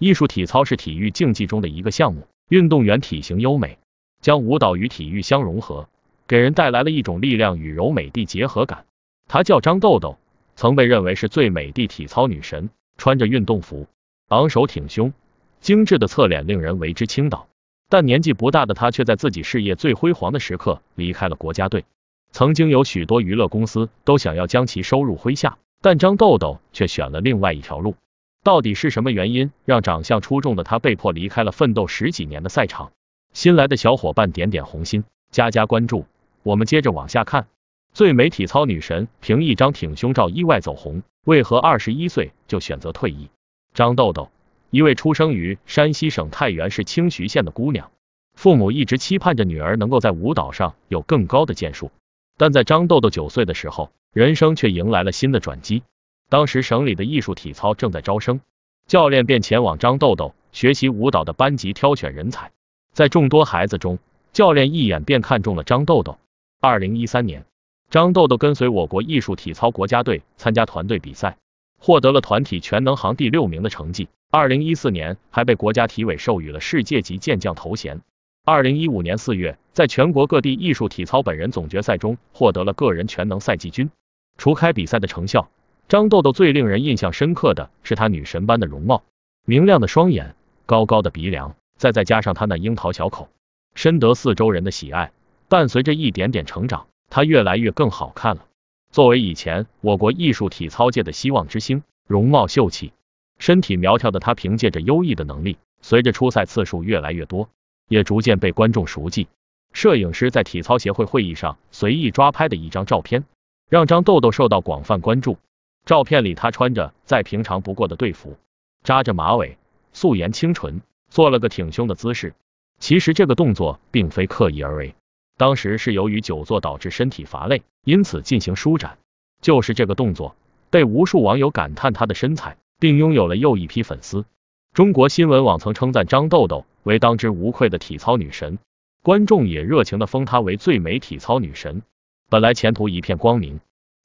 艺术体操是体育竞技中的一个项目，运动员体型优美，将舞蹈与体育相融合，给人带来了一种力量与柔美的结合感。她叫张豆豆，曾被认为是最美的体操女神，穿着运动服，昂首挺胸，精致的侧脸令人为之倾倒。但年纪不大的她，却在自己事业最辉煌的时刻离开了国家队。曾经有许多娱乐公司都想要将其收入麾下，但张豆豆却选了另外一条路。到底是什么原因让长相出众的她被迫离开了奋斗十几年的赛场？新来的小伙伴点点红心，加加关注，我们接着往下看。最美体操女神凭一张挺胸照意外走红，为何二十一岁就选择退役？张豆豆，一位出生于山西省太原市清徐县的姑娘，父母一直期盼着女儿能够在舞蹈上有更高的建树，但在张豆豆九岁的时候，人生却迎来了新的转机。当时省里的艺术体操正在招生，教练便前往张豆豆学习舞蹈的班级挑选人才。在众多孩子中，教练一眼便看中了张豆豆。二零一三年，张豆豆跟随我国艺术体操国家队参加团队比赛，获得了团体全能行第六名的成绩。二零一四年，还被国家体委授予了世界级健将头衔。二零一五年四月，在全国各地艺术体操本人总决赛中，获得了个人全能赛季军。除开比赛的成效。张豆豆最令人印象深刻的是她女神般的容貌，明亮的双眼，高高的鼻梁，再再加上她那樱桃小口，深得四周人的喜爱。伴随着一点点成长，她越来越更好看了。作为以前我国艺术体操界的希望之星，容貌秀气、身体苗条的她，凭借着优异的能力，随着出赛次数越来越多，也逐渐被观众熟记。摄影师在体操协会会议上随意抓拍的一张照片，让张豆豆受到广泛关注。照片里，她穿着再平常不过的队服，扎着马尾，素颜清纯，做了个挺胸的姿势。其实这个动作并非刻意而为，当时是由于久坐导致身体乏累，因此进行舒展。就是这个动作，被无数网友感叹她的身材，并拥有了又一批粉丝。中国新闻网曾称赞张豆豆为当之无愧的体操女神，观众也热情地封她为最美体操女神。本来前途一片光明。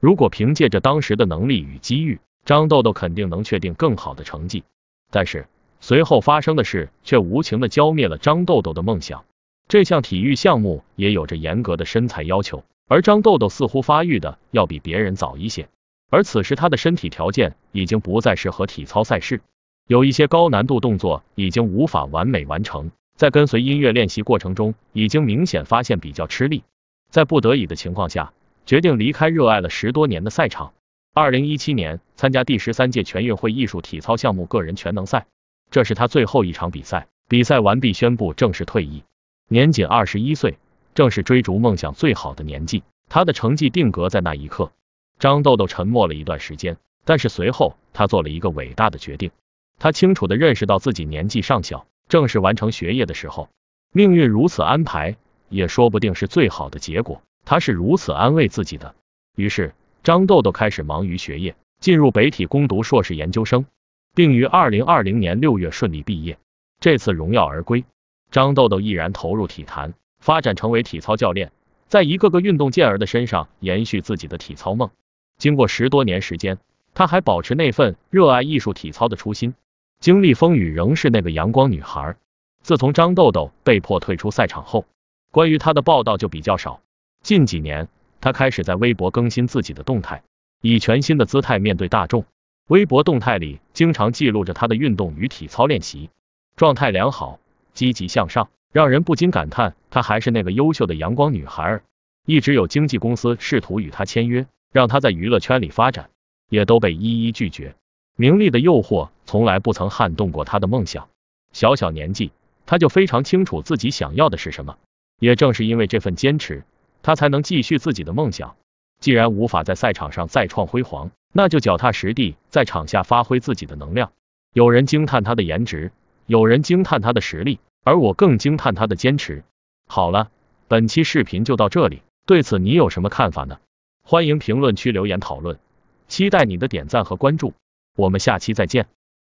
如果凭借着当时的能力与机遇，张豆豆肯定能确定更好的成绩。但是随后发生的事却无情的浇灭了张豆豆的梦想。这项体育项目也有着严格的身材要求，而张豆豆似乎发育的要比别人早一些。而此时他的身体条件已经不再适合体操赛事，有一些高难度动作已经无法完美完成，在跟随音乐练习过程中，已经明显发现比较吃力。在不得已的情况下。决定离开热爱了十多年的赛场。二零一七年参加第十三届全运会艺术体操项目个人全能赛，这是他最后一场比赛。比赛完毕，宣布正式退役。年仅二十一岁，正是追逐梦想最好的年纪。他的成绩定格在那一刻。张豆豆沉默了一段时间，但是随后他做了一个伟大的决定。他清楚的认识到自己年纪尚小，正是完成学业的时候。命运如此安排，也说不定是最好的结果。他是如此安慰自己的，于是张豆豆开始忙于学业，进入北体攻读硕士研究生，并于二零二零年六月顺利毕业。这次荣耀而归，张豆豆毅然投入体坛，发展成为体操教练，在一个个运动健儿的身上延续自己的体操梦。经过十多年时间，他还保持那份热爱艺术体操的初心，经历风雨仍是那个阳光女孩。自从张豆豆被迫退出赛场后，关于她的报道就比较少。近几年，她开始在微博更新自己的动态，以全新的姿态面对大众。微博动态里经常记录着她的运动与体操练习，状态良好，积极向上，让人不禁感叹她还是那个优秀的阳光女孩。一直有经纪公司试图与她签约，让她在娱乐圈里发展，也都被一一拒绝。名利的诱惑从来不曾撼动过她的梦想。小小年纪，她就非常清楚自己想要的是什么。也正是因为这份坚持。他才能继续自己的梦想。既然无法在赛场上再创辉煌，那就脚踏实地，在场下发挥自己的能量。有人惊叹他的颜值，有人惊叹他的实力，而我更惊叹他的坚持。好了，本期视频就到这里。对此你有什么看法呢？欢迎评论区留言讨论，期待你的点赞和关注。我们下期再见。